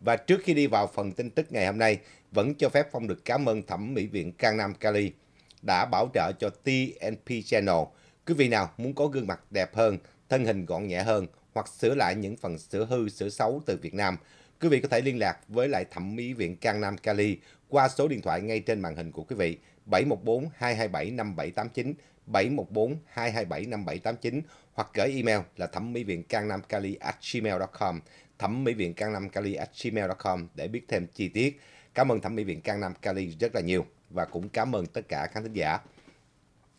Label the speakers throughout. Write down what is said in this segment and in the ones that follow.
Speaker 1: Và trước khi đi vào phần tin tức ngày hôm nay, vẫn cho phép Phong được cảm ơn Thẩm mỹ viện Can Nam Cali đã bảo trợ cho TNP Channel. Quý vị nào muốn có gương mặt đẹp hơn, thân hình gọn nhẹ hơn hoặc sửa lại những phần sửa hư, sửa xấu từ Việt Nam, quý vị có thể liên lạc với lại Thẩm mỹ viện Can Nam Cali qua số điện thoại ngay trên màn hình của quý vị 714 227 5789 714 227 5789 hoặc gửi email là thẩm mỹ viện can nam kali gmail.com thẩm mỹ viện can nam kali gmail.com để biết thêm chi tiết cảm ơn thẩm mỹ viện can nam kali rất là nhiều và cũng cảm ơn tất cả khán thính giả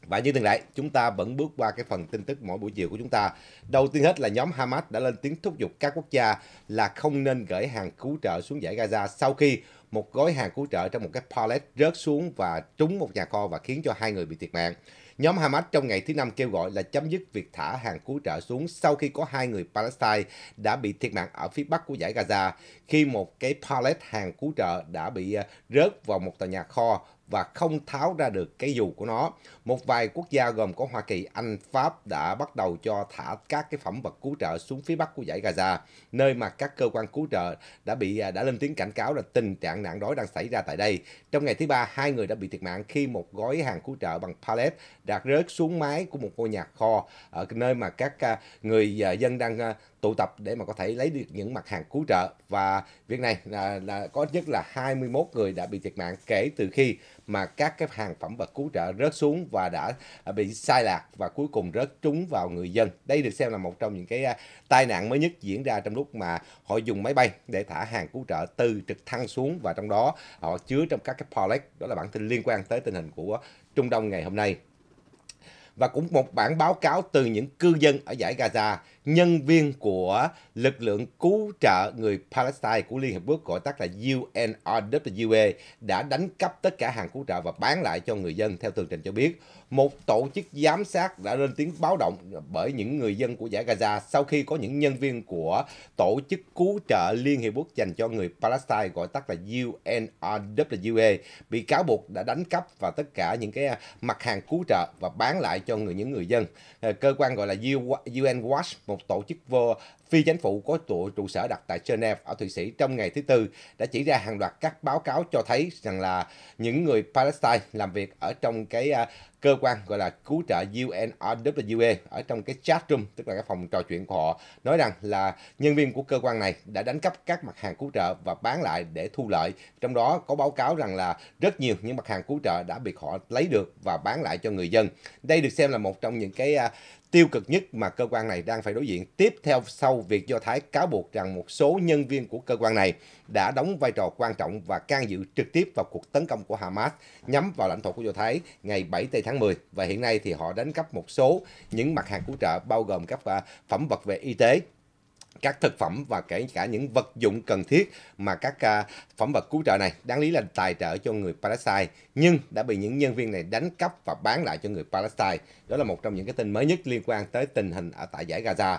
Speaker 1: và như thường lệ, chúng ta vẫn bước qua cái phần tin tức mỗi buổi chiều của chúng ta. Đầu tiên hết là nhóm Hamas đã lên tiếng thúc giục các quốc gia là không nên gửi hàng cứu trợ xuống giải Gaza sau khi một gói hàng cứu trợ trong một cái pallet rớt xuống và trúng một nhà kho và khiến cho hai người bị thiệt mạng. Nhóm Hamas trong ngày thứ Năm kêu gọi là chấm dứt việc thả hàng cứu trợ xuống sau khi có hai người Palestine đã bị thiệt mạng ở phía bắc của giải Gaza khi một cái pallet hàng cứu trợ đã bị ờ, rớt vào một tòa nhà kho và không tháo ra được cái dù của nó. Một vài quốc gia gồm có Hoa Kỳ, Anh, Pháp đã bắt đầu cho thả các cái phẩm vật cứu trợ xuống phía bắc của dãy Gaza, nơi mà các cơ quan cứu trợ đã bị à, đã lên tiếng cảnh cáo là tình trạng nạn đói đang xảy ra tại đây. Trong ngày thứ ba, hai người đã bị thiệt mạng khi một gói hàng cứu trợ bằng pallet đạt rớt xuống mái của một ngôi nhà kho ở nơi mà các à, người à, dân đang tụ tập để mà có thể lấy được những mặt hàng cứu trợ và việc này là, là có nhất là 21 người đã bị thiệt mạng kể từ khi mà các cái hàng phẩm vật cứu trợ rớt xuống và đã à, bị sai lạc và cuối cùng rớt trúng vào người dân. Đây được xem là một trong những cái à, tai nạn mới nhất diễn ra trong lúc mà họ dùng máy bay để thả hàng cứu trợ từ trực thăng xuống và trong đó họ chứa trong các cái pallet đó là bản tin liên quan tới tình hình của Trung Đông ngày hôm nay và cũng một bản báo cáo từ những cư dân ở giải Gaza nhân viên của lực lượng cứu trợ người Palestine của Liên hợp Quốc gọi tắt là UNRWA đã đánh cắp tất cả hàng cứu trợ và bán lại cho người dân theo tường trình cho biết. Một tổ chức giám sát đã lên tiếng báo động bởi những người dân của giải Gaza sau khi có những nhân viên của tổ chức cứu trợ Liên Hiệp Quốc dành cho người Palestine gọi tắt là UNRWA bị cáo buộc đã đánh cắp và tất cả những cái à, mặt hàng cứu trợ và bán lại cho người những người dân. Ờ, cơ quan gọi là UN Watch một tổ chức vô phi chính phủ có trụ, trụ sở đặt tại Geneva ở Thụy Sĩ trong ngày thứ Tư đã chỉ ra hàng loạt các báo cáo cho thấy rằng là những người Palestine làm việc ở trong cái à, cơ quan gọi là cứu trợ UNRWA ở trong cái chat room tức là cái phòng trò chuyện của họ nói rằng là nhân viên của cơ quan này đã đánh cắp các mặt hàng cứu trợ và bán lại để thu lợi trong đó có báo cáo rằng là rất nhiều những mặt hàng cứu trợ đã bị họ lấy được và bán lại cho người dân đây được xem là một trong những cái à, tiêu cực nhất mà cơ quan này đang phải đối diện tiếp theo sau việc Do Thái cáo buộc rằng một số nhân viên của cơ quan này đã đóng vai trò quan trọng và can dự trực tiếp vào cuộc tấn công của Hamas nhắm vào lãnh thổ của Do Thái ngày 7 tây tháng 10 và hiện nay thì họ đánh cắp một số những mặt hàng cứu trợ bao gồm các à, phẩm vật về y tế các thực phẩm và kể cả những vật dụng cần thiết mà các à, phẩm vật cứu trợ này đáng lý là tài trợ cho người Palestine nhưng đã bị những nhân viên này đánh cắp và bán lại cho người Palestine. Đó là một trong những cái tin mới nhất liên quan tới tình hình ở tại giải Gaza.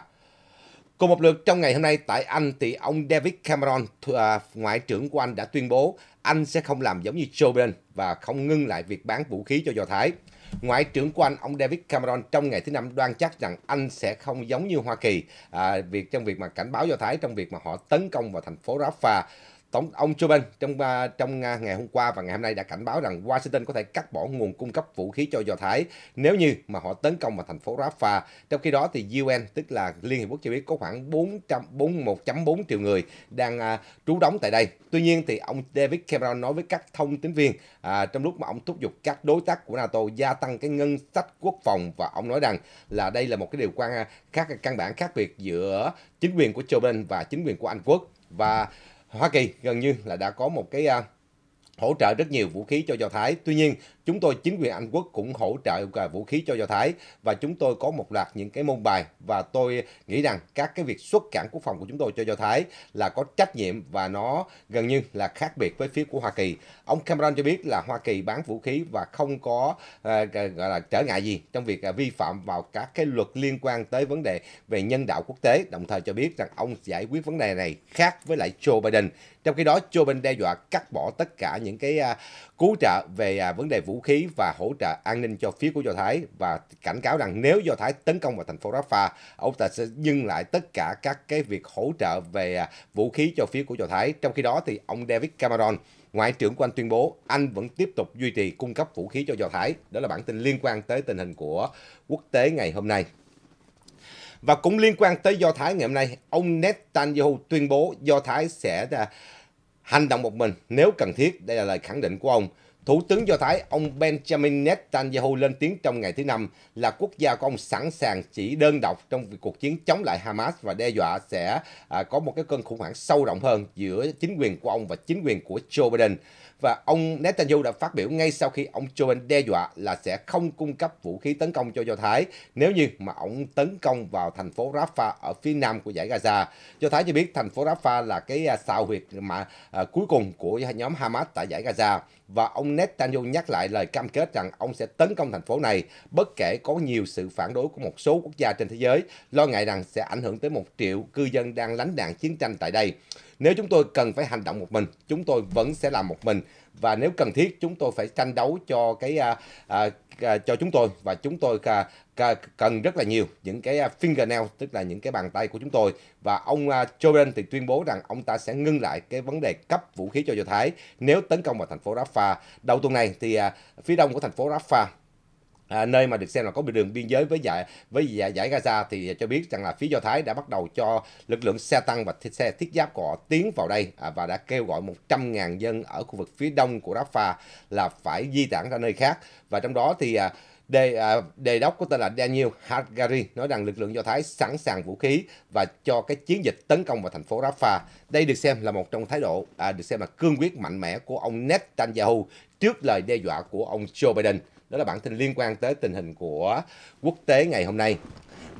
Speaker 1: Cùng một lượt trong ngày hôm nay tại Anh thì ông David Cameron, à, ngoại trưởng của Anh đã tuyên bố Anh sẽ không làm giống như Joe Biden và không ngưng lại việc bán vũ khí cho Do Thái. Ngoại trưởng của Anh, ông David Cameron trong ngày thứ năm đoan chắc rằng Anh sẽ không giống như Hoa Kỳ à, việc trong việc mà cảnh báo Do Thái trong việc mà họ tấn công vào thành phố Rafah Tổng ông Joe Biden trong trong à, ngày hôm qua và ngày hôm nay đã cảnh báo rằng Washington có thể cắt bỏ nguồn cung cấp vũ khí cho Do Thái nếu như mà họ tấn công vào thành phố Rafah. Trong khi đó thì UN tức là Liên Hiệp Quốc cho biết có khoảng 4.4 triệu người đang à, trú đóng tại đây. Tuy nhiên thì ông David Cameron nói với các thông tín viên à, trong lúc mà ông thúc giục các đối tác của NATO gia tăng cái ngân sách quốc phòng và ông nói rằng là đây là một cái điều quan à, khác căn bản khác biệt giữa chính quyền của Joe Biden và chính quyền của Anh Quốc và Hoa Kỳ gần như là đã có một cái à, hỗ trợ rất nhiều vũ khí cho Do Thái. Tuy nhiên, Chúng tôi, chính quyền Anh Quốc cũng hỗ trợ vũ khí cho Do Thái và chúng tôi có một loạt những cái môn bài và tôi nghĩ rằng các cái việc xuất cảng quốc phòng của chúng tôi cho Do Thái là có trách nhiệm và nó gần như là khác biệt với phía của Hoa Kỳ. Ông Cameron cho biết là Hoa Kỳ bán vũ khí và không có uh, gọi là trở ngại gì trong việc uh, vi phạm vào các cái luật liên quan tới vấn đề về nhân đạo quốc tế, đồng thời cho biết rằng ông giải quyết vấn đề này khác với lại Joe Biden. Trong khi đó Joe Biden đe dọa cắt bỏ tất cả những cái uh, cứu trợ về uh, vấn đề vũ vũ khí và hỗ trợ an ninh cho phía của Do Thái và cảnh cáo rằng nếu Do Thái tấn công vào thành phố Rafah, ông ta sẽ dừng lại tất cả các cái việc hỗ trợ về à, vũ khí cho phía của Do Thái. Trong khi đó thì ông David Cameron, Ngoại trưởng của Anh tuyên bố Anh vẫn tiếp tục duy trì cung cấp vũ khí cho Do Thái. Đó là bản tin liên quan tới tình hình của quốc tế ngày hôm nay. Và cũng liên quan tới Do Thái ngày hôm nay, ông Netanyahu tuyên bố Do Thái sẽ à, hành động một mình nếu cần thiết. Đây là lời khẳng định của ông. Thủ tướng Do Thái ông Benjamin Netanyahu lên tiếng trong ngày thứ Năm là quốc gia của ông sẵn sàng chỉ đơn độc trong cuộc chiến chống lại Hamas và đe dọa sẽ à, có một cái cơn khủng hoảng sâu rộng hơn giữa chính quyền của ông và chính quyền của Joe Biden. Và ông Netanyahu đã phát biểu ngay sau khi ông Joe Biden đe dọa là sẽ không cung cấp vũ khí tấn công cho Do Thái nếu như mà ông tấn công vào thành phố Rafah ở phía nam của giải Gaza. Do Thái cho biết thành phố Rafah là cái à, xào huyệt mà à, cuối cùng của nhóm Hamas tại giải Gaza và ông Netanyahu nhắc lại lời cam kết rằng ông sẽ tấn công thành phố này bất kể có nhiều sự phản đối của một số quốc gia trên thế giới, lo ngại rằng sẽ ảnh hưởng tới một triệu cư dân đang lánh nạn chiến tranh tại đây. Nếu chúng tôi cần phải hành động một mình, chúng tôi vẫn sẽ làm một mình, và nếu cần thiết chúng tôi phải tranh đấu cho cái à, à, à cho chúng tôi và chúng tôi à, à, cần rất là nhiều những cái à, fingernail tức là những cái bàn tay của chúng tôi và ông uh, à, Joe Biden thì tuyên bố rằng ông ta sẽ ngưng lại cái vấn đề cấp vũ khí cho Do Thái nếu tấn công vào thành phố Rafah. Đầu tuần này thì uh, phía đông của thành phố Rafah à, nơi mà được xem là có bị đường biên giới với giải với giải, Gaza thì cho biết rằng là phía Do Thái đã bắt đầu cho lực lượng xe tăng và xe thiết giáp của họ tiến vào đây à, và đã kêu gọi 100.000 dân ở khu vực phía đông của Rafah là phải di tản ra nơi khác và trong đó thì à, đề, à, đề đốc của tên là Daniel Hagari nói rằng lực lượng Do Thái sẵn sàng vũ khí và cho cái chiến dịch tấn công vào thành phố Rafah. Đây được xem là một trong thái độ à, được xem là cương quyết mạnh mẽ của ông Netanyahu trước lời đe dọa của ông Joe Biden đó là bản tin liên quan tới tình hình của quốc tế ngày hôm nay.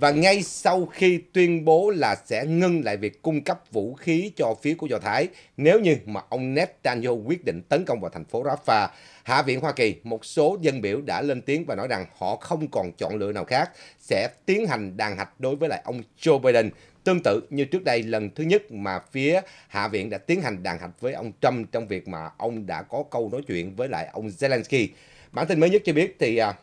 Speaker 1: Và ngay sau khi tuyên bố là sẽ ngưng lại việc cung cấp vũ khí cho phía của Do Thái nếu như mà ông Netanyahu quyết định tấn công vào thành phố Rafah, Hạ viện Hoa Kỳ, một số dân biểu đã lên tiếng và nói rằng họ không còn chọn lựa nào khác sẽ tiến hành đàn hạch đối với lại ông Joe Biden Tương tự như trước đây lần thứ nhất mà phía Hạ viện đã tiến hành đàn hạch với ông Trump trong việc mà ông đã có câu nói chuyện với lại ông Zelensky. Bản tin mới nhất cho biết thì à,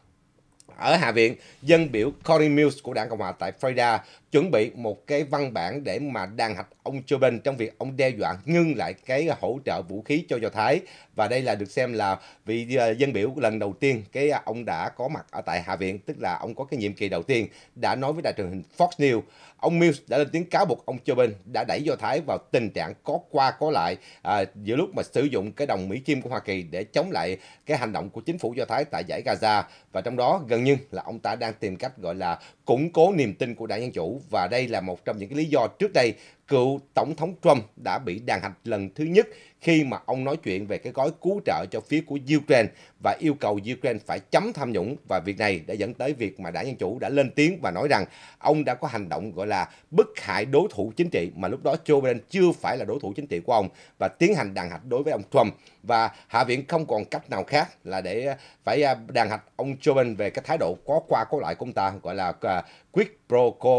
Speaker 1: ở Hạ viện, dân biểu Cory Mills của đảng Cộng hòa tại Florida chuẩn bị một cái văn bản để mà đàn hạch ông Joe Biden trong việc ông đe dọa ngưng lại cái hỗ trợ vũ khí cho Do Thái và đây là được xem là vị à, dân biểu lần đầu tiên cái à, ông đã có mặt ở tại Hạ viện tức là ông có cái nhiệm kỳ đầu tiên đã nói với đài truyền hình Fox News ông Mills đã lên tiếng cáo buộc ông Joe Biden đã đẩy Do Thái vào tình trạng có qua có lại à, giữa lúc mà sử dụng cái đồng Mỹ Kim của Hoa Kỳ để chống lại cái hành động của chính phủ Do Thái tại giải Gaza và trong đó gần như là ông ta đang tìm cách gọi là củng cố niềm tin của đảng Dân Chủ và đây là một trong những cái lý do trước đây cựu Tổng thống Trump đã bị đàn hành lần thứ nhất khi mà ông nói chuyện về cái gói cứu trợ cho phía của Ukraine và yêu cầu Ukraine phải chấm tham nhũng và việc này đã dẫn tới việc mà đảng Dân Chủ đã lên tiếng và nói rằng ông đã có hành động gọi là bức hại đối thủ chính trị mà lúc đó Joe Biden chưa phải là đối thủ chính trị của ông và tiến hành đàn hạch đối với ông Trump và Hạ viện không còn cách nào khác là để à, phải à, đàn hạch ông Joe Biden về cái thái độ có qua có lại của ông ta gọi là à, quid pro quo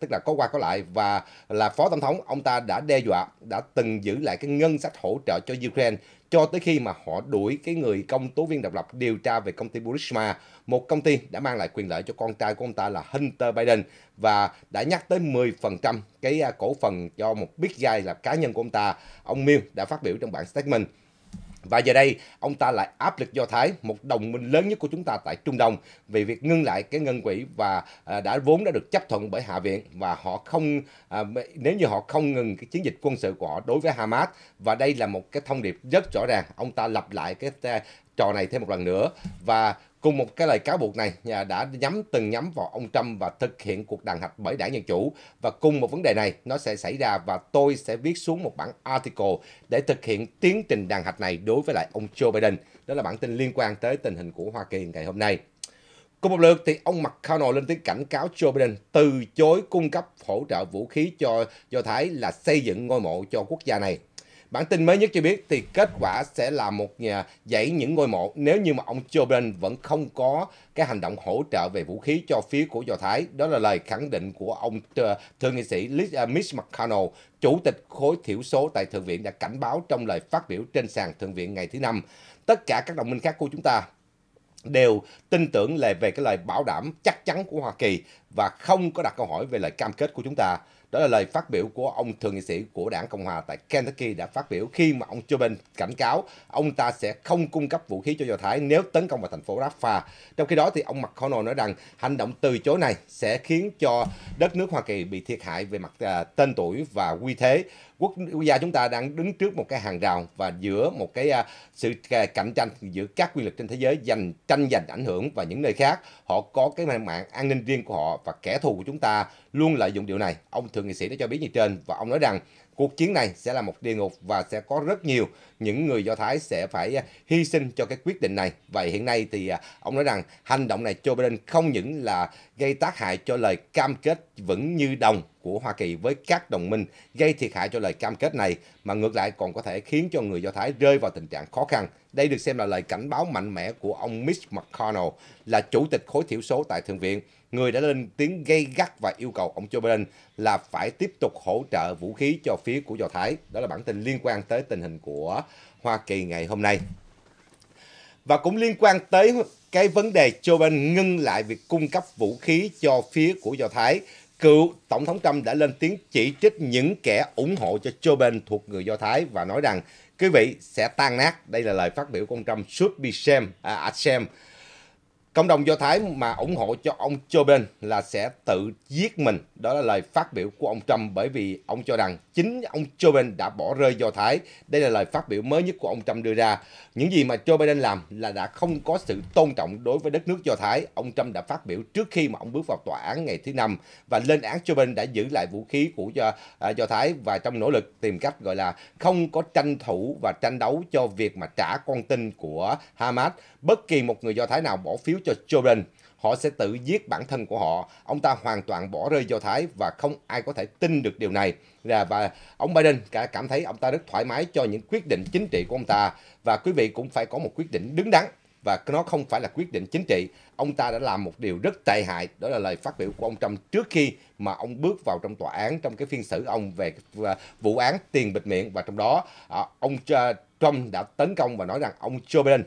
Speaker 1: tức là có qua có lại và là phó tổng thống ông ta đã đe dọa đã từng giữ lại cái ngân sách hỗ hỗ trợ cho Ukraine cho tới khi mà họ đuổi cái người công tố viên độc lập điều tra về công ty Burisma, một công ty đã mang lại quyền lợi cho con trai của ông ta là Hunter Biden và đã nhắc tới 10% cái à, cổ phần cho một big guy là cá nhân của ông ta. Ông Mill đã phát biểu trong bản statement và giờ đây, ông ta lại áp lực Do Thái, một đồng minh lớn nhất của chúng ta tại Trung Đông, vì việc ngưng lại cái ngân quỹ và à, đã vốn đã được chấp thuận bởi Hạ viện và họ không à, nếu như họ không ngừng cái chiến dịch quân sự của họ đối với Hamas và đây là một cái thông điệp rất rõ ràng, ông ta lặp lại cái à, trò này thêm một lần nữa và Cùng một cái lời cáo buộc này đã nhắm từng nhắm vào ông Trump và thực hiện cuộc đàn hạch bởi đảng Dân Chủ. Và cùng một vấn đề này nó sẽ xảy ra và tôi sẽ viết xuống một bản article để thực hiện tiến trình đàn hạch này đối với lại ông Joe Biden. Đó là bản tin liên quan tới tình hình của Hoa Kỳ ngày hôm nay. Cùng một lượt thì ông McConnell lên tiếng cảnh cáo Joe Biden từ chối cung cấp hỗ trợ vũ khí cho Do Thái là xây dựng ngôi mộ cho quốc gia này Bản tin mới nhất cho biết thì kết quả sẽ là một nhà dãy những ngôi mộ nếu như mà ông Joe Biden vẫn không có cái hành động hỗ trợ về vũ khí cho phía của Do Thái. Đó là lời khẳng định của ông ờ, thượng nghị sĩ ờ, Mitch McConnell, chủ tịch khối thiểu số tại Thượng viện đã cảnh báo trong lời phát biểu trên sàn Thượng viện ngày thứ Năm. Tất cả các đồng minh khác của chúng ta đều tin tưởng về cái lời bảo đảm chắc chắn của Hoa Kỳ và không có đặt câu hỏi về lời cam kết của chúng ta. Đó là lời phát biểu của ông thượng nghị sĩ của đảng Cộng hòa tại Kentucky đã phát biểu khi mà ông Joe Biden cảnh cáo ông ta sẽ không cung cấp vũ khí cho Do Thái nếu tấn công vào thành phố Rafah. Trong khi đó thì ông McConnell nói rằng hành động từ chối này sẽ khiến cho đất nước Hoa Kỳ bị thiệt hại về mặt à, tên tuổi và uy thế. Quốc, gia chúng ta đang đứng trước một cái hàng rào và giữa một cái à, sự à, cạnh tranh giữa các quyền lực trên thế giới giành tranh giành ảnh hưởng và những nơi khác họ có cái mạng an ninh riêng của họ và kẻ thù của chúng ta luôn lợi dụng điều này. Ông thượng nghị sĩ đã cho biết như trên và ông nói rằng cuộc chiến này sẽ là một địa ngục và sẽ có rất nhiều những người Do Thái sẽ phải à, hy sinh cho cái quyết định này. Vậy hiện nay thì à, ông nói rằng hành động này Joe Biden không những là gây tác hại cho lời cam kết vững như đồng của Hoa Kỳ với các đồng minh, gây thiệt hại cho lời cam kết này mà ngược lại còn có thể khiến cho người Do Thái rơi vào tình trạng khó khăn. Đây được xem là lời cảnh báo mạnh mẽ của ông Mitch McConnell là chủ tịch khối thiểu số tại Thượng viện người đã lên tiếng gây gắt và yêu cầu ông Joe Biden là phải tiếp tục hỗ trợ vũ khí cho phía của Do Thái. Đó là bản tin liên quan tới tình hình của Hoa Kỳ ngày hôm nay. Và cũng liên quan tới cái vấn đề Joe Biden ngưng lại việc cung cấp vũ khí cho phía của Do Thái. Cựu Tổng thống Trump đã lên tiếng chỉ trích những kẻ ủng hộ cho Joe Biden thuộc người Do Thái và nói rằng quý vị sẽ tan nát. Đây là lời phát biểu của ông Trump should be shame, à, ashamed Cộng đồng Do Thái mà ủng hộ cho ông Joe Biden là sẽ tự giết mình. Đó là lời phát biểu của ông Trump bởi vì ông cho rằng chính ông Joe Biden đã bỏ rơi Do Thái. Đây là lời phát biểu mới nhất của ông Trump đưa ra. Những gì mà Joe Biden làm là đã không có sự tôn trọng đối với đất nước Do Thái. Ông Trump đã phát biểu trước khi mà ông bước vào tòa án ngày thứ năm và lên án Joe Biden đã giữ lại vũ khí của Do, à, Do Thái và trong nỗ lực tìm cách gọi là không có tranh thủ và tranh đấu cho việc mà trả con tin của Hamas. Bất kỳ một người Do Thái nào bỏ phiếu cho Joe Biden họ sẽ tự giết bản thân của họ. Ông ta hoàn toàn bỏ rơi Do Thái và không ai có thể tin được điều này. Và ông Biden cả cảm thấy ông ta rất thoải mái cho những quyết định chính trị của ông ta. Và quý vị cũng phải có một quyết định đứng đắn và nó không phải là quyết định chính trị. Ông ta đã làm một điều rất tệ hại, đó là lời phát biểu của ông Trump trước khi mà ông bước vào trong tòa án trong cái phiên xử ông về à, vụ án tiền bịt miệng và trong đó à, ông à, Trump đã tấn công và nói rằng ông Joe Biden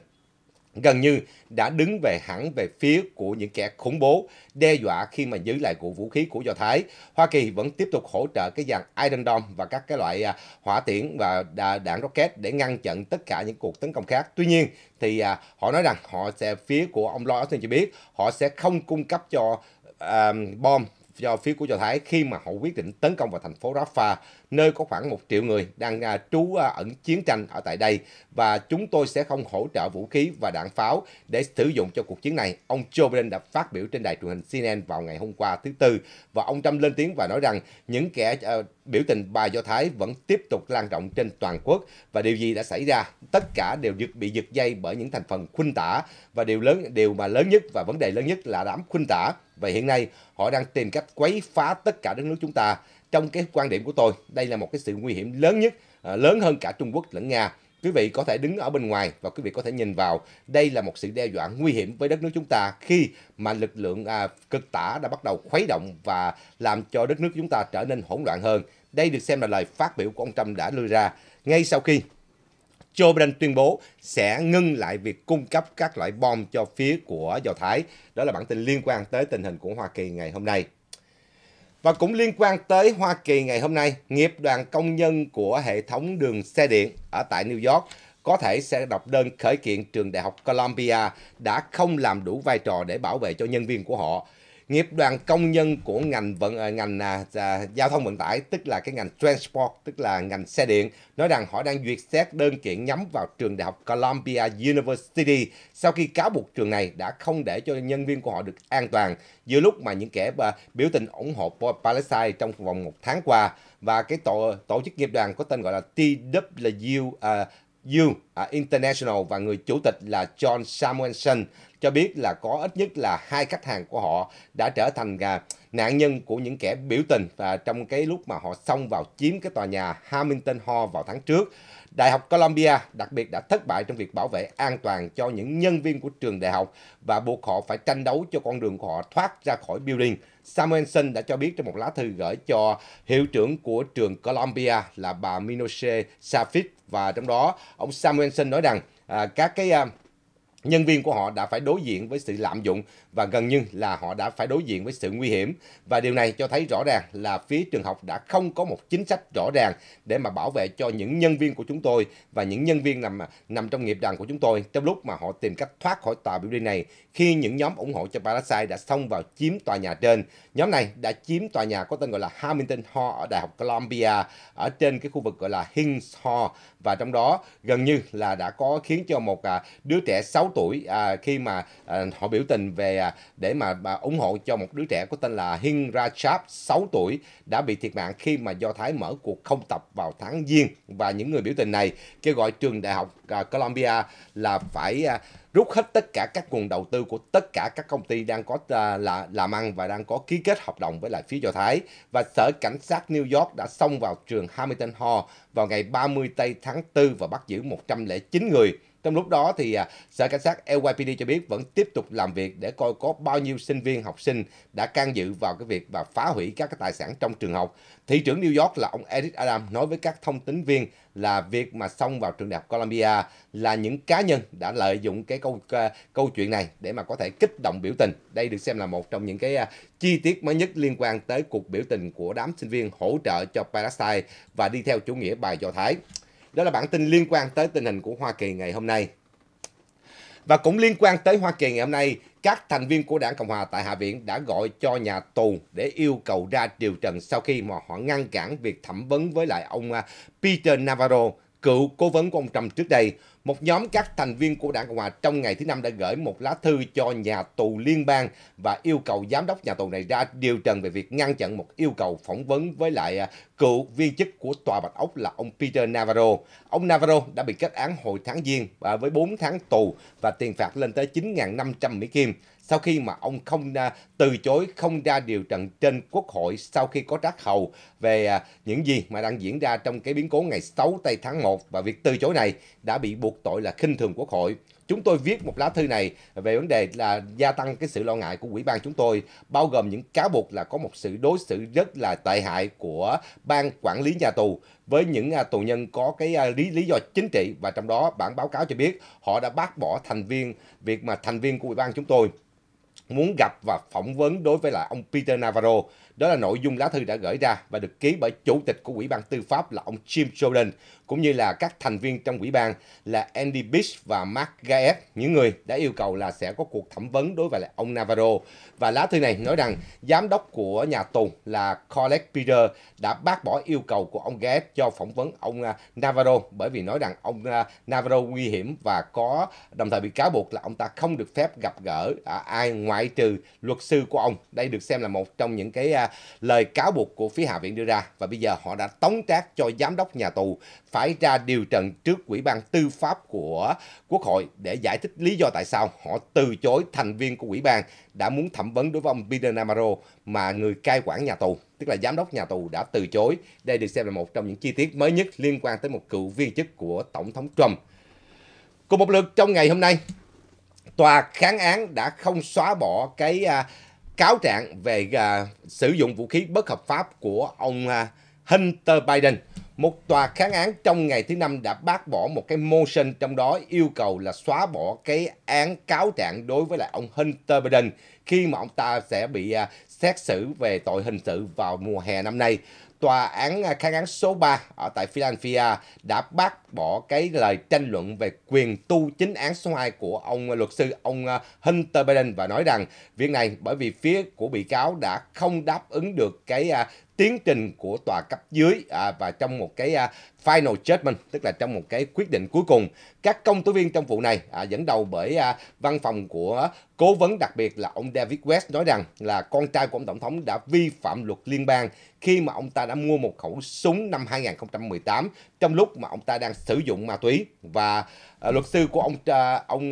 Speaker 1: gần như đã đứng về hẳn về phía của những kẻ khủng bố đe dọa khi mà giữ lại cụ vũ khí của Do Thái. Hoa Kỳ vẫn tiếp tục hỗ trợ cái dàn Iron Dome và các cái loại à, hỏa tiễn và đạn rocket để ngăn chặn tất cả những cuộc tấn công khác. Tuy nhiên thì à, họ nói rằng họ sẽ phía của ông Lloyd Austin cho biết họ sẽ không cung cấp cho à, bom do phía của Do Thái khi mà họ quyết định tấn công vào thành phố Rafah, nơi có khoảng một triệu người đang à, trú à, ẩn chiến tranh ở tại đây và chúng tôi sẽ không hỗ trợ vũ khí và đạn pháo để sử dụng cho cuộc chiến này. Ông Joe Biden đã phát biểu trên đài truyền hình CNN vào ngày hôm qua thứ Tư và ông Trump lên tiếng và nói rằng những kẻ uh, biểu tình bài Do Thái vẫn tiếp tục lan rộng trên toàn quốc và điều gì đã xảy ra tất cả đều giật, bị giật dây bởi những thành phần khuynh tả và điều lớn điều mà lớn nhất và vấn đề lớn nhất là đám khuynh tả và hiện nay họ đang tìm cách quấy phá tất cả đất nước chúng ta. Trong cái quan điểm của tôi, đây là một cái sự nguy hiểm lớn nhất, à, lớn hơn cả Trung Quốc lẫn Nga. Quý vị có thể đứng ở bên ngoài và quý vị có thể nhìn vào. Đây là một sự đe dọa nguy hiểm với đất nước chúng ta khi mà lực lượng à, cực tả đã bắt đầu khuấy động và làm cho đất nước chúng ta trở nên hỗn loạn hơn. Đây được xem là lời phát biểu của ông Trump đã đưa ra ngay sau khi Joe Biden tuyên bố sẽ ngưng lại việc cung cấp các loại bom cho phía của Do Thái. Đó là bản tin liên quan tới tình hình của Hoa Kỳ ngày hôm nay. Và cũng liên quan tới Hoa Kỳ ngày hôm nay, nghiệp đoàn công nhân của hệ thống đường xe điện ở tại New York có thể sẽ đọc đơn khởi kiện trường đại học Columbia đã không làm đủ vai trò để bảo vệ cho nhân viên của họ nghiệp đoàn công nhân của ngành vận à, ngành à, à, giao thông vận tải tức là cái ngành transport tức là ngành xe điện nói rằng họ đang duyệt xét đơn kiện nhắm vào trường đại học Columbia University sau khi cáo buộc trường này đã không để cho nhân viên của họ được an toàn giữa lúc mà những kẻ à, biểu tình ủng hộ Palestine trong vòng một tháng qua và cái tổ tổ chức nghiệp đoàn có tên gọi là TWU uh, à, U uh, International và người chủ tịch là John Samuelson cho biết là có ít nhất là hai khách hàng của họ đã trở thành à, nạn nhân của những kẻ biểu tình và trong cái lúc mà họ xông vào chiếm cái tòa nhà Hamilton Hall vào tháng trước. Đại học Columbia đặc biệt đã thất bại trong việc bảo vệ an toàn cho những nhân viên của trường đại học và buộc họ phải tranh đấu cho con đường của họ thoát ra khỏi building. Samuelson đã cho biết trong một lá thư gửi cho hiệu trưởng của trường Columbia là bà Minoche Safit và trong đó ông Samuelson nói rằng à, các cái à, nhân viên của họ đã phải đối diện với sự lạm dụng và gần như là họ đã phải đối diện với sự nguy hiểm. Và điều này cho thấy rõ ràng là phía trường học đã không có một chính sách rõ ràng để mà bảo vệ cho những nhân viên của chúng tôi và những nhân viên nằm nằm trong nghiệp đoàn của chúng tôi trong lúc mà họ tìm cách thoát khỏi tòa biểu điện này khi những nhóm ủng hộ cho Parasite đã xông vào chiếm tòa nhà trên. Nhóm này đã chiếm tòa nhà có tên gọi là Hamilton Hall ở Đại học Columbia ở trên cái khu vực gọi là Hinds Hall và trong đó gần như là đã có khiến cho một à, đứa trẻ 6 tuổi à, khi mà à, họ biểu tình về À, để mà, ủng hộ cho một đứa trẻ có tên là Hin Rajab 6 tuổi đã bị thiệt mạng khi mà Do Thái mở cuộc không tập vào tháng Giêng và những người biểu tình này kêu gọi trường đại học à, Columbia là phải à, rút hết tất cả các nguồn đầu tư của tất cả các công ty đang có là làm ăn và đang có ký kết hợp đồng với lại phía Do Thái và sở cảnh sát New York đã xông vào trường Hamilton Hall vào ngày 30 tây tháng 4 và bắt giữ 109 người trong lúc đó thì à, Sở Cảnh sát LYPD cho biết vẫn tiếp tục làm việc để coi có bao nhiêu sinh viên học sinh đã can dự vào cái việc và phá hủy các cái tài sản trong trường học. Thị trưởng New York là ông Eric Adams nói với các thông tin viên là việc mà xông vào trường đại học Columbia là những cá nhân đã lợi dụng cái câu à, câu chuyện này để mà có thể kích động biểu tình. Đây được xem là một trong những cái à, chi tiết mới nhất liên quan tới cuộc biểu tình của đám sinh viên hỗ trợ cho Palestine và đi theo chủ nghĩa bài Do Thái. Đó là bản tin liên quan tới tình hình của Hoa Kỳ ngày hôm nay. Và cũng liên quan tới Hoa Kỳ ngày hôm nay, các thành viên của đảng Cộng hòa tại Hạ viện đã gọi cho nhà tù để yêu cầu ra điều trần sau khi mà họ ngăn cản việc thẩm vấn với lại ông à, Peter Navarro, cựu cố vấn của ông Trump trước đây, một nhóm các thành viên của Đảng Cộng hòa trong ngày thứ Năm đã gửi một lá thư cho nhà tù liên bang và yêu cầu giám đốc nhà tù này ra điều trần về việc ngăn chặn một yêu cầu phỏng vấn với lại à, cựu viên chức của Tòa Bạch Ốc là ông Peter Navarro. Ông Navarro đã bị kết án hồi tháng Giêng à, với 4 tháng tù và tiền phạt lên tới 9.500 Mỹ Kim sau khi mà ông không từ chối không ra điều trần trên Quốc hội sau khi có trác hầu về à, những gì mà đang diễn ra trong cái biến cố ngày 6 tây tháng 1 và việc từ chối này đã bị buộc tội là khinh thường Quốc hội. Chúng tôi viết một lá thư này về vấn đề là gia tăng cái sự lo ngại của ủy ban chúng tôi, bao gồm những cáo buộc là có một sự đối xử rất là tệ hại của ban quản lý nhà tù với những à, tù nhân có cái à, lý lý do chính trị và trong đó bản báo cáo cho biết họ đã bác bỏ thành viên việc mà thành viên của ủy ban chúng tôi muốn gặp và phỏng vấn đối với lại ông Peter Navarro. Đó là nội dung lá thư đã gửi ra và được ký bởi Chủ tịch của Ủy ban Tư pháp là ông Jim Jordan cũng như là các thành viên trong ủy ban là Andy Bish và Mark Gaev, những người đã yêu cầu là sẽ có cuộc thẩm vấn đối với lại ông Navarro. Và lá thư này nói rằng giám đốc của nhà tù là Colette Peter đã bác bỏ yêu cầu của ông Gaev cho phỏng vấn ông à, Navarro bởi vì nói rằng ông à, Navarro nguy hiểm và có đồng thời bị cáo buộc là ông ta không được phép gặp gỡ à, ai ngoại trừ luật sư của ông. Đây được xem là một trong những cái lời cáo buộc của phía Hạ viện đưa ra và bây giờ họ đã tống trác cho giám đốc nhà tù phải phải ra điều trần trước Ủy ban Tư pháp của Quốc hội để giải thích lý do tại sao họ từ chối thành viên của Ủy ban đã muốn thẩm vấn đối với ông Peter Navarro mà người cai quản nhà tù, tức là giám đốc nhà tù đã từ chối. Đây được xem là một trong những chi tiết mới nhất liên quan tới một cựu viên chức của Tổng thống Trump. Cùng một lượt trong ngày hôm nay, tòa kháng án đã không xóa bỏ cái à, cáo trạng về à, sử dụng vũ khí bất hợp pháp của ông à, Hunter Biden một tòa kháng án trong ngày thứ năm đã bác bỏ một cái motion trong đó yêu cầu là xóa bỏ cái án cáo trạng đối với lại ông Hunter Biden khi mà ông ta sẽ bị à, xét xử về tội hình sự vào mùa hè năm nay. Tòa án à, kháng án số 3 ở tại Philadelphia đã bác bỏ cái lời tranh luận về quyền tu chính án số 2 của ông luật sư ông à, Hunter Biden và nói rằng việc này bởi vì phía của bị cáo đã không đáp ứng được cái tiến trình của tòa cấp dưới à, và trong một cái à, final judgment tức là trong một cái quyết định cuối cùng các công tố viên trong vụ này à, dẫn đầu bởi à, văn phòng của cố vấn đặc biệt là ông David West nói rằng là con trai của ông tổng thống đã vi phạm luật liên bang khi mà ông ta đã mua một khẩu súng năm 2018 trong lúc mà ông ta đang sử dụng ma túy và Ờ, luật sư của ông ờ, ông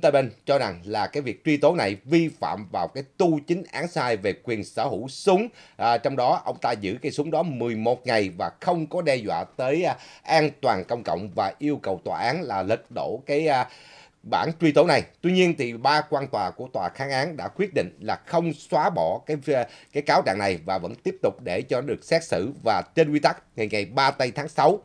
Speaker 1: ờ, Ben cho rằng là cái việc truy tố này vi phạm vào cái tu chính án sai về quyền sở hữu súng. À, trong đó ông ta giữ cái súng đó 11 ngày và không có đe dọa tới an toàn công cộng và yêu cầu tòa án là lật đổ cái bản truy tố này. Tuy nhiên thì ba quan tòa của tòa kháng án đã quyết định là không xóa bỏ cái cái cáo trạng này và vẫn tiếp tục để cho được xét xử và trên quy tắc ngày ngày 3 tây tháng 6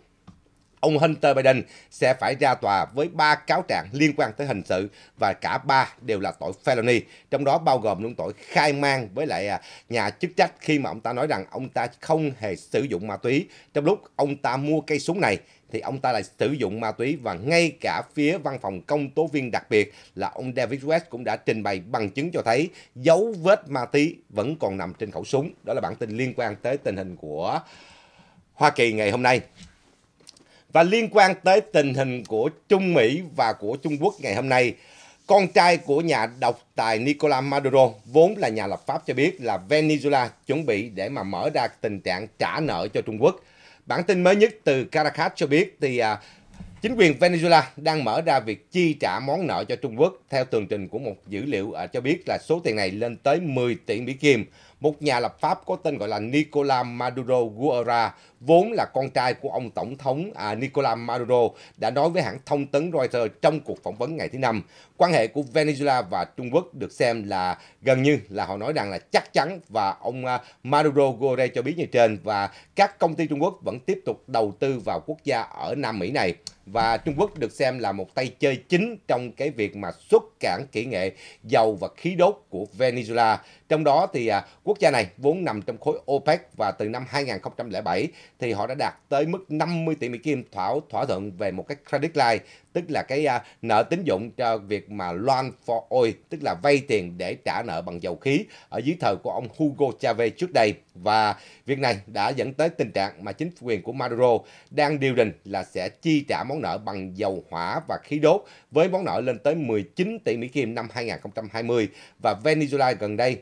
Speaker 1: ông Hunter Biden sẽ phải ra tòa với ba cáo trạng liên quan tới hình sự và cả ba đều là tội felony, trong đó bao gồm những tội khai mang với lại à, nhà chức trách khi mà ông ta nói rằng ông ta không hề sử dụng ma túy. Trong lúc ông ta mua cây súng này thì ông ta lại sử dụng ma túy và ngay cả phía văn phòng công tố viên đặc biệt là ông David West cũng đã trình bày bằng chứng cho thấy dấu vết ma túy vẫn còn nằm trên khẩu súng. Đó là bản tin liên quan tới tình hình của Hoa Kỳ ngày hôm nay. Và liên quan tới tình hình của Trung Mỹ và của Trung Quốc ngày hôm nay, con trai của nhà độc tài Nicolás Maduro, vốn là nhà lập pháp cho biết là Venezuela chuẩn bị để mà mở ra tình trạng trả nợ cho Trung Quốc. Bản tin mới nhất từ Caracas cho biết thì à, chính quyền Venezuela đang mở ra việc chi trả món nợ cho Trung Quốc. Theo tường trình của một dữ liệu à, cho biết là số tiền này lên tới 10 tỷ Mỹ Kim. Một nhà lập pháp có tên gọi là Nicolás Maduro Guerra vốn là con trai của ông Tổng thống à, Nicolás Maduro, đã nói với hãng thông tấn Reuters trong cuộc phỏng vấn ngày thứ Năm. Quan hệ của Venezuela và Trung Quốc được xem là gần như là họ nói rằng là chắc chắn và ông à, Maduro Gore cho biết như trên và các công ty Trung Quốc vẫn tiếp tục đầu tư vào quốc gia ở Nam Mỹ này và Trung Quốc được xem là một tay chơi chính trong cái việc mà xuất cảng kỹ nghệ dầu và khí đốt của Venezuela. Trong đó thì à, quốc gia này vốn nằm trong khối OPEC và từ năm 2007 thì họ đã đạt tới mức 50 tỷ Mỹ Kim thỏa thỏa thuận về một cái credit line, tức là cái uh, nợ tín dụng cho việc mà loan for oil, tức là vay tiền để trả nợ bằng dầu khí ở dưới thời của ông Hugo Chavez trước đây. Và việc này đã dẫn tới tình trạng mà chính quyền của Maduro đang điều đình là sẽ chi trả món nợ bằng dầu hỏa và khí đốt với món nợ lên tới 19 tỷ Mỹ Kim năm 2020 và Venezuela gần đây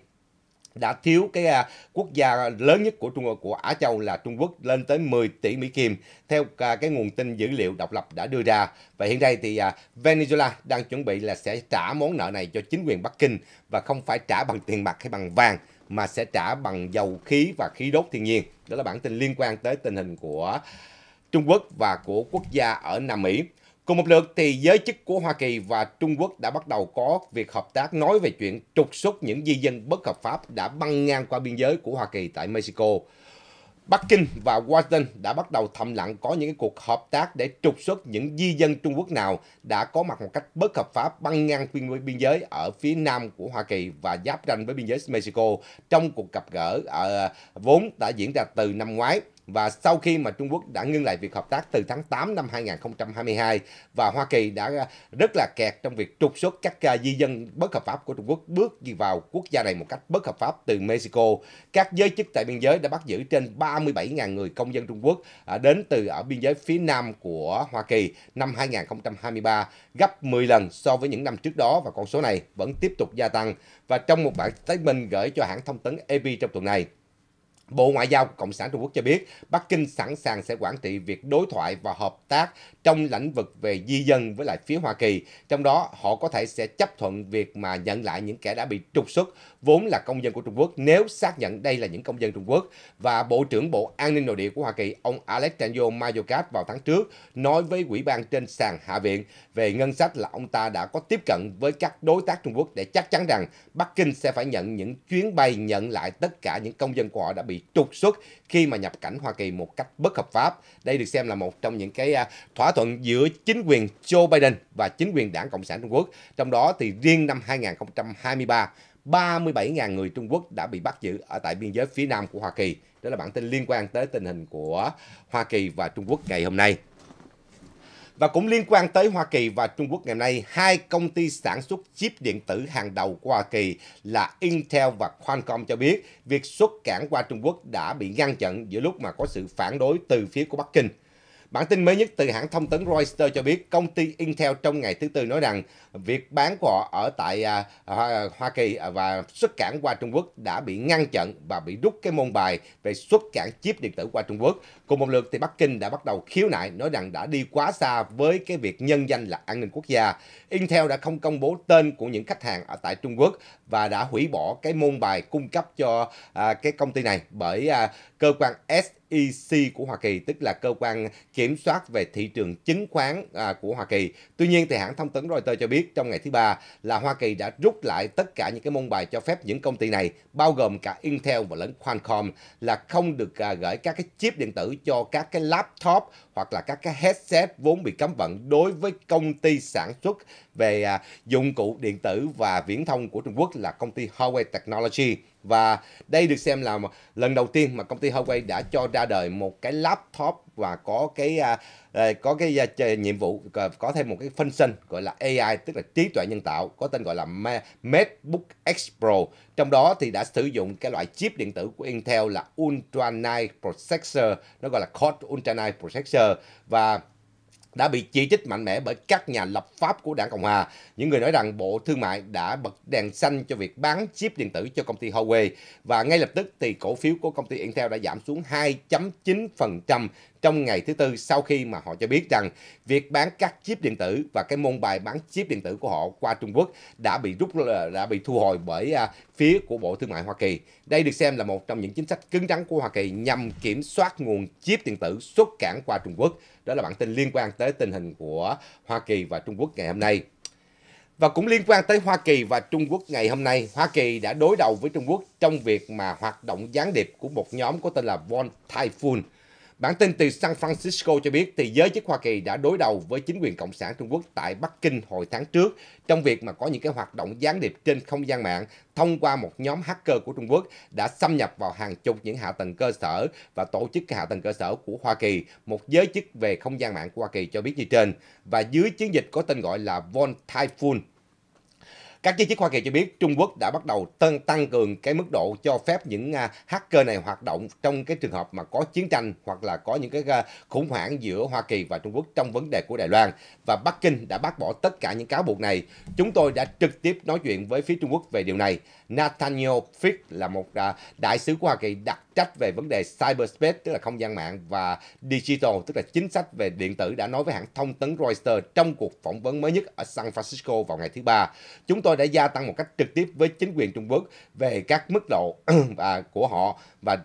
Speaker 1: đã thiếu cái à, quốc gia lớn nhất của Trung Quốc của Á Châu là Trung Quốc lên tới 10 tỷ Mỹ Kim theo à, cái nguồn tin dữ liệu độc lập đã đưa ra. Và hiện nay thì à, Venezuela đang chuẩn bị là sẽ trả món nợ này cho chính quyền Bắc Kinh và không phải trả bằng tiền mặt hay bằng vàng mà sẽ trả bằng dầu khí và khí đốt thiên nhiên. Đó là bản tin liên quan tới tình hình của Trung Quốc và của quốc gia ở Nam Mỹ. Cùng một lượt thì giới chức của Hoa Kỳ và Trung Quốc đã bắt đầu có việc hợp tác nói về chuyện trục xuất những di dân bất hợp pháp đã băng ngang qua biên giới của Hoa Kỳ tại Mexico. Bắc Kinh và Washington đã bắt đầu thầm lặng có những cuộc hợp tác để trục xuất những di dân Trung Quốc nào đã có mặt một cách bất hợp pháp băng ngang biên, biên giới ở phía nam của Hoa Kỳ và giáp ranh với biên giới Mexico trong cuộc gặp gỡ ở, ờ, vốn đã diễn ra từ năm ngoái. Và sau khi mà Trung Quốc đã ngưng lại việc hợp tác từ tháng 8 năm 2022 và Hoa Kỳ đã rất là kẹt trong việc trục xuất các à, di dân bất hợp pháp của Trung Quốc bước vào quốc gia này một cách bất hợp pháp từ Mexico. Các giới chức tại biên giới đã bắt giữ trên 37.000 người công dân Trung Quốc à, đến từ ở biên giới phía nam của Hoa Kỳ năm 2023, gấp 10 lần so với những năm trước đó và con số này vẫn tiếp tục gia tăng. Và trong một bản statement gửi cho hãng thông tấn AP trong tuần này, Bộ Ngoại giao Cộng sản Trung Quốc cho biết, Bắc Kinh sẵn sàng sẽ quản trị việc đối thoại và hợp tác trong lĩnh vực về di dân với lại phía Hoa Kỳ. Trong đó, họ có thể sẽ chấp thuận việc mà nhận lại những kẻ đã bị trục xuất, vốn là công dân của Trung Quốc, nếu xác nhận đây là những công dân Trung Quốc. Và Bộ trưởng Bộ An ninh Nội địa của Hoa Kỳ, ông Alexandro Mayorkas vào tháng trước, nói với quỹ ban trên sàn Hạ viện về ngân sách là ông ta đã có tiếp cận với các đối tác Trung Quốc để chắc chắn rằng Bắc Kinh sẽ phải nhận những chuyến bay nhận lại tất cả những công dân của họ đã bị trục xuất khi mà nhập cảnh Hoa Kỳ một cách bất hợp pháp. Đây được xem là một trong những cái à, thỏa thuận giữa chính quyền Joe Biden và chính quyền Đảng Cộng sản Trung Quốc. Trong đó thì riêng năm 2023, 37.000 người Trung Quốc đã bị bắt giữ ở tại biên giới phía nam của Hoa Kỳ. Đó là bản tin liên quan tới tình hình của Hoa Kỳ và Trung Quốc ngày hôm nay. Và cũng liên quan tới Hoa Kỳ và Trung Quốc ngày nay, hai công ty sản xuất chip điện tử hàng đầu của Hoa Kỳ là Intel và Qualcomm cho biết việc xuất cảng qua Trung Quốc đã bị ngăn chặn giữa lúc mà có sự phản đối từ phía của Bắc Kinh. Bản tin mới nhất từ hãng thông tấn Reuters cho biết công ty Intel trong ngày thứ Tư nói rằng việc bán của họ ở tại uh, Hoa Kỳ và xuất cảng qua Trung Quốc đã bị ngăn chặn và bị rút cái môn bài về xuất cảng chip điện tử qua Trung Quốc. Cùng một lượt thì Bắc Kinh đã bắt đầu khiếu nại nói rằng đã đi quá xa với cái việc nhân danh là an ninh quốc gia. Intel đã không công bố tên của những khách hàng ở tại Trung Quốc và đã hủy bỏ cái môn bài cung cấp cho à, cái công ty này bởi à, cơ quan SEC của Hoa Kỳ tức là cơ quan kiểm soát về thị trường chứng khoán à, của Hoa Kỳ. Tuy nhiên thì hãng thông tấn Reuters cho biết trong ngày thứ ba là Hoa Kỳ đã rút lại tất cả những cái môn bài cho phép những công ty này bao gồm cả Intel và lẫn Qualcomm là không được à, gửi các cái chip điện tử cho các cái laptop hoặc là các cái headset vốn bị cấm vận đối với công ty sản xuất về à, dụng cụ điện tử và viễn thông của Trung Quốc là công ty Huawei Technology và đây được xem là lần đầu tiên mà công ty Huawei đã cho ra đời một cái laptop và có cái uh, có cái uh, nhiệm vụ có thêm một cái phân function gọi là AI tức là trí tuệ nhân tạo có tên gọi là MacBook X Pro trong đó thì đã sử dụng cái loại chip điện tử của Intel là Ultra 9 Processor nó gọi là Core Ultra 9 Processor và đã bị chỉ trích mạnh mẽ bởi các nhà lập pháp của đảng Cộng Hòa. Những người nói rằng Bộ Thương mại đã bật đèn xanh cho việc bán chip điện tử cho công ty Huawei và ngay lập tức thì cổ phiếu của công ty Intel đã giảm xuống 2.9% trong ngày thứ tư sau khi mà họ cho biết rằng việc bán các chip điện tử và cái môn bài bán chip điện tử của họ qua Trung Quốc đã bị rút đã bị thu hồi bởi à, phía của Bộ Thương mại Hoa Kỳ. Đây được xem là một trong những chính sách cứng rắn của Hoa Kỳ nhằm kiểm soát nguồn chip điện tử xuất cảng qua Trung Quốc. Đó là bản tin liên quan tới tình hình của Hoa Kỳ và Trung Quốc ngày hôm nay. Và cũng liên quan tới Hoa Kỳ và Trung Quốc ngày hôm nay, Hoa Kỳ đã đối đầu với Trung Quốc trong việc mà hoạt động gián điệp của một nhóm có tên là Von Typhoon. Bản tin từ San Francisco cho biết thì giới chức Hoa Kỳ đã đối đầu với chính quyền Cộng sản Trung Quốc tại Bắc Kinh hồi tháng trước trong việc mà có những cái hoạt động gián điệp trên không gian mạng thông qua một nhóm hacker của Trung Quốc đã xâm nhập vào hàng chục những hạ tầng cơ sở và tổ chức hạ tầng cơ sở của Hoa Kỳ. Một giới chức về không gian mạng của Hoa Kỳ cho biết như trên và dưới chiến dịch có tên gọi là Von Typhoon các giới chức Hoa Kỳ cho biết Trung Quốc đã bắt đầu tân tăng cường cái mức độ cho phép những à, hacker này hoạt động trong cái trường hợp mà có chiến tranh hoặc là có những cái à, khủng hoảng giữa Hoa Kỳ và Trung Quốc trong vấn đề của Đài Loan và Bắc Kinh đã bác bỏ tất cả những cáo buộc này. Chúng tôi đã trực tiếp nói chuyện với phía Trung Quốc về điều này Nathaniel Fick là một à, đại sứ của Hoa Kỳ đặc trách về vấn đề cyberspace tức là không gian mạng và digital tức là chính sách về điện tử đã nói với hãng thông tấn Reuters trong cuộc phỏng vấn mới nhất ở San Francisco vào ngày thứ ba. Chúng tôi đã gia tăng một cách trực tiếp với chính quyền Trung Quốc về các mức độ và của họ và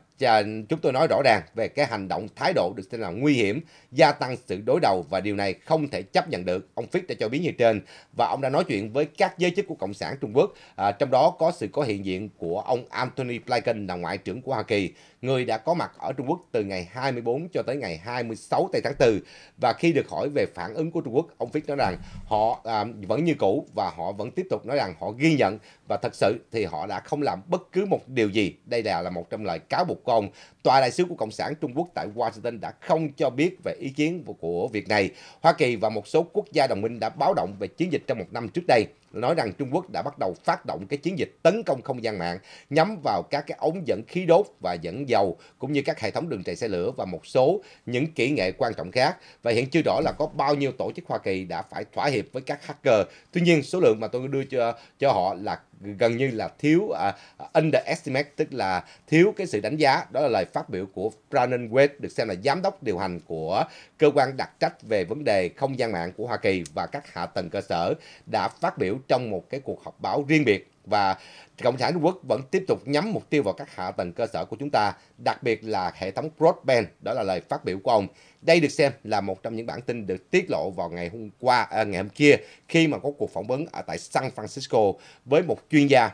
Speaker 1: chúng tôi nói rõ ràng về cái hành động thái độ được xem là nguy hiểm, gia tăng sự đối đầu và điều này không thể chấp nhận được. Ông Fitch đã cho biết như trên và ông đã nói chuyện với các giới chức của Cộng sản Trung Quốc, à, trong đó có sự có hiện diện của ông Anthony Blinken là Ngoại trưởng của Hoa Kỳ, người đã có mặt ở Trung Quốc từ ngày 24 cho tới ngày 26 tây tháng 4. Và khi được hỏi về phản ứng của Trung Quốc, ông Fitch nói rằng họ à, vẫn như cũ và họ vẫn tiếp tục nói rằng họ ghi nhận và thật sự thì họ đã không làm bất cứ một điều gì. Đây là, là một trong lời cáo buộc của Phòng, Tòa đại sứ của Cộng sản Trung Quốc tại Washington đã không cho biết về ý kiến của việc này. Hoa Kỳ và một số quốc gia đồng minh đã báo động về chiến dịch trong một năm trước đây nói rằng Trung Quốc đã bắt đầu phát động cái chiến dịch tấn công không gian mạng nhắm vào các cái ống dẫn khí đốt và dẫn dầu cũng như các hệ thống đường chạy xe lửa và một số những kỹ nghệ quan trọng khác. Và hiện chưa rõ là có bao nhiêu tổ chức Hoa Kỳ đã phải thỏa hiệp với các hacker. Tuy nhiên số lượng mà tôi đưa cho cho họ là gần như là thiếu uh, underestimate tức là thiếu cái sự đánh giá đó là lời phát biểu của Brandon Wade được xem là giám đốc điều hành của cơ quan đặc trách về vấn đề không gian mạng của Hoa Kỳ và các hạ tầng cơ sở đã phát biểu trong một cái cuộc họp báo riêng biệt và Cộng sản Trung Quốc vẫn tiếp tục nhắm mục tiêu vào các hạ tầng cơ sở của chúng ta, đặc biệt là hệ thống broadband, đó là lời phát biểu của ông. Đây được xem là một trong những bản tin được tiết lộ vào ngày hôm qua, à, ngày hôm kia khi mà có cuộc phỏng vấn ở tại San Francisco với một chuyên gia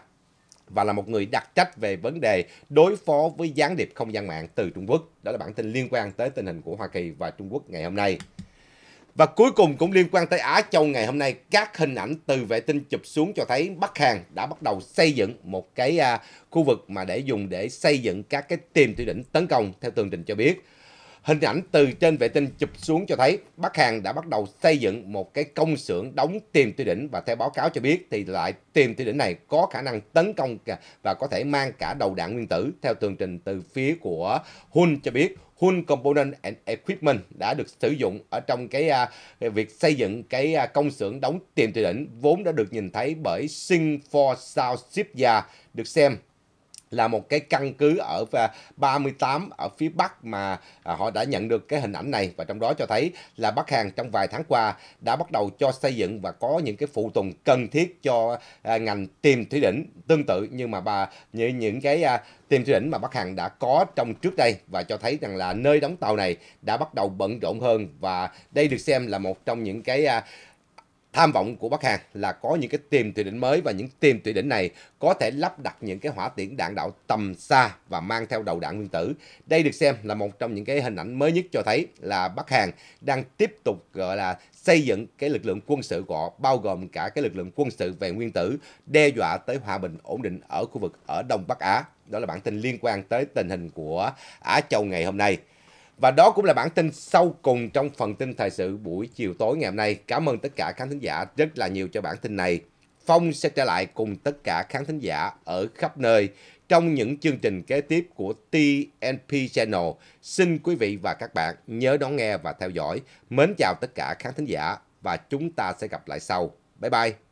Speaker 1: và là một người đặc trách về vấn đề đối phó với gián điệp không gian mạng từ Trung Quốc. Đó là bản tin liên quan tới tình hình của Hoa Kỳ và Trung Quốc ngày hôm nay. Và cuối cùng cũng liên quan tới Á Châu ngày hôm nay, các hình ảnh từ vệ tinh chụp xuống cho thấy Bắc Hàn đã bắt đầu xây dựng một cái à, khu vực mà để dùng để xây dựng các cái tiềm tiểu đỉnh tấn công theo tường trình cho biết. Hình ảnh từ trên vệ tinh chụp xuống cho thấy Bắc Hàn đã bắt đầu xây dựng một cái công xưởng đóng tiềm tiêu đỉnh và theo báo cáo cho biết thì lại tiềm tiêu đỉnh này có khả năng tấn công và có thể mang cả đầu đạn nguyên tử theo tường trình từ phía của Hun cho biết Hun Component and Equipment đã được sử dụng ở trong cái uh, việc xây dựng cái uh, công xưởng đóng tiền tuyệt đỉnh vốn đã được nhìn thấy bởi Sing for South Shipyard được xem là một cái căn cứ ở 38 ở phía Bắc mà à, họ đã nhận được cái hình ảnh này và trong đó cho thấy là Bắc Hàn trong vài tháng qua đã bắt đầu cho xây dựng và có những cái phụ tùng cần thiết cho à, ngành tìm thủy đỉnh tương tự nhưng mà bà như những cái à, tìm thủy đỉnh mà Bắc Hàn đã có trong trước đây và cho thấy rằng là nơi đóng tàu này đã bắt đầu bận rộn hơn và đây được xem là một trong những cái Tham vọng của Bắc Hàn là có những cái tiềm thủy đỉnh mới và những tiềm thủy đỉnh này có thể lắp đặt những cái hỏa tiễn đạn đạo tầm xa và mang theo đầu đạn nguyên tử. Đây được xem là một trong những cái hình ảnh mới nhất cho thấy là Bắc Hàn đang tiếp tục gọi là xây dựng cái lực lượng quân sự của họ, bao gồm cả cái lực lượng quân sự về nguyên tử, đe dọa tới hòa bình ổn định ở khu vực ở Đông Bắc Á. Đó là bản tin liên quan tới tình hình của Á Châu ngày hôm nay. Và đó cũng là bản tin sau cùng trong phần tin thời sự buổi chiều tối ngày hôm nay. Cảm ơn tất cả khán thính giả rất là nhiều cho bản tin này. Phong sẽ trở lại cùng tất cả khán thính giả ở khắp nơi trong những chương trình kế tiếp của TNP Channel. Xin quý vị và các bạn nhớ đón nghe và theo dõi. Mến chào tất cả khán thính giả và chúng ta sẽ gặp lại sau. Bye bye!